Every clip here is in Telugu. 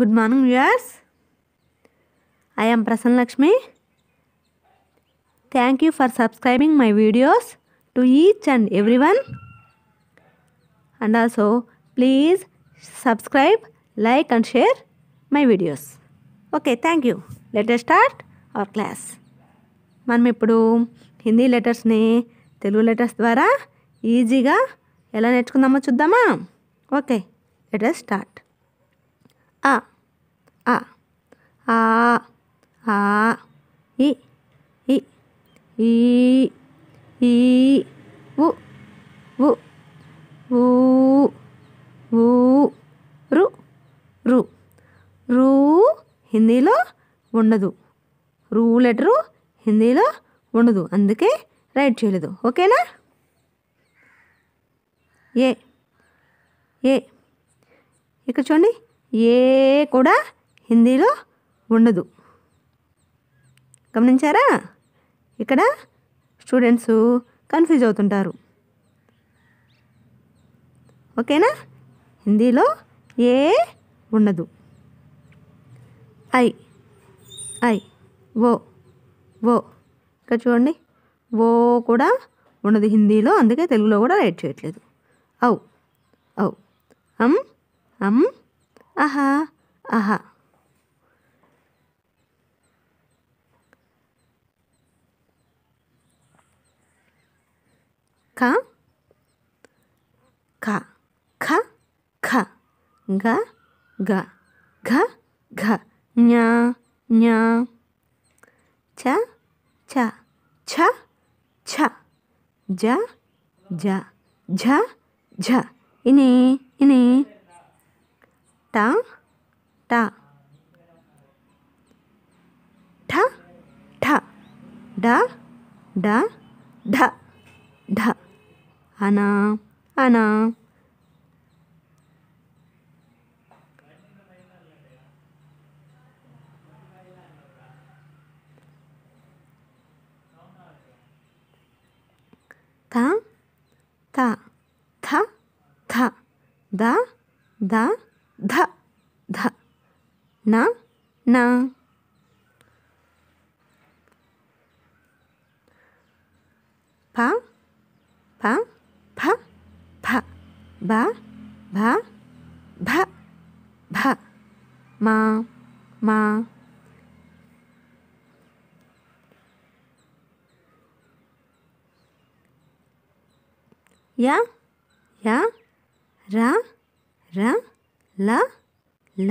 Good morning viewers I am Prasannalakshmi thank you for subscribing my videos to each and every one and also please subscribe like and share my videos okay thank you letter start our class మనం ఇప్పుడు హిందీ లెటర్స్ని తెలుగు లెటర్స్ ద్వారా ఈజీగా ఎలా నేర్చుకుందామో చూద్దామా ఓకే ఇట్ అస్ స్టార్ట్ ఆ ఆ ఆ ఆ ఇ ఇ ఈ ఈ ఉ ఉ ఊ ఊ రు రు రూ హిందీలో ఉండదు రూ లెటరు హిందీలో ఉండదు అందుకే రైట్ చేయలేదు ఓకేనా ఏ ఏ ఇక్కడ చూడండి ఏ కూడా హిందీలో ఉండదు గమనించారా ఇక్కడ స్టూడెంట్స్ కన్ఫ్యూజ్ అవుతుంటారు ఓకేనా హిందీలో ఏ ఉండదు ఐ ఐ ఓ ఓ ఇక్కడ చూడండి ఓ కూడా ఉండదు హిందీలో అందుకే తెలుగులో కూడా రైట్ చేయట్లేదు ఔ ఔ am, am, aha, aha. Ka, ka, ka, ka, ga, ga, ga, ga, nya, nya. Cha, cha, cha, cha, ja, ja, ja, ja. ja ini ini ta ta ta ta da da da da ana ana ta ta द द ध ध न न प प फ फ ब भ भ भ म म य य ర ర ల ల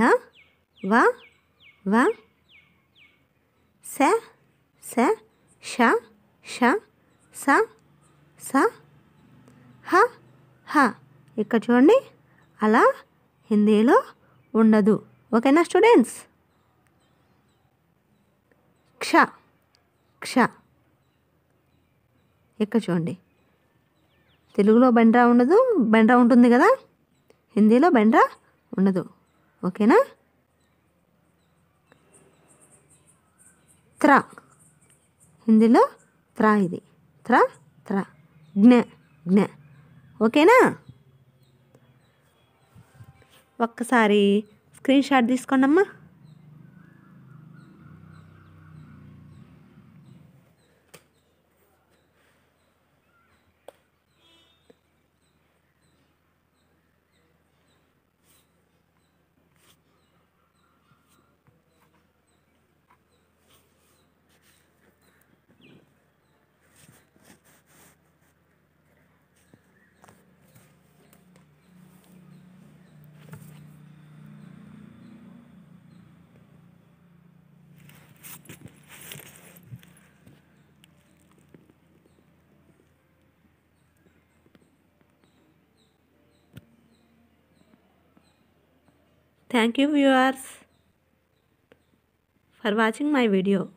వ వ స స ష ష స స హ హ ఇక్కడ చూడండి అలా హిందీలో ఉండదు ఓకేనా స్టూడెంట్స్ క్ష క్ష ఇక్కడ చూడండి తెలుగులో బెండ్రా ఉండదు బెండ్రా ఉంటుంది కదా హిందీలో బెండ్రా ఉండదు ఓకేనా త్రా హిందీలో త్రా ఇది త్ర త్రా జ్ఞ జ్ఞ ఓకేనా ఒక్కసారి స్క్రీన్ షాట్ తీసుకోండమ్మా Thank you viewers for watching my video.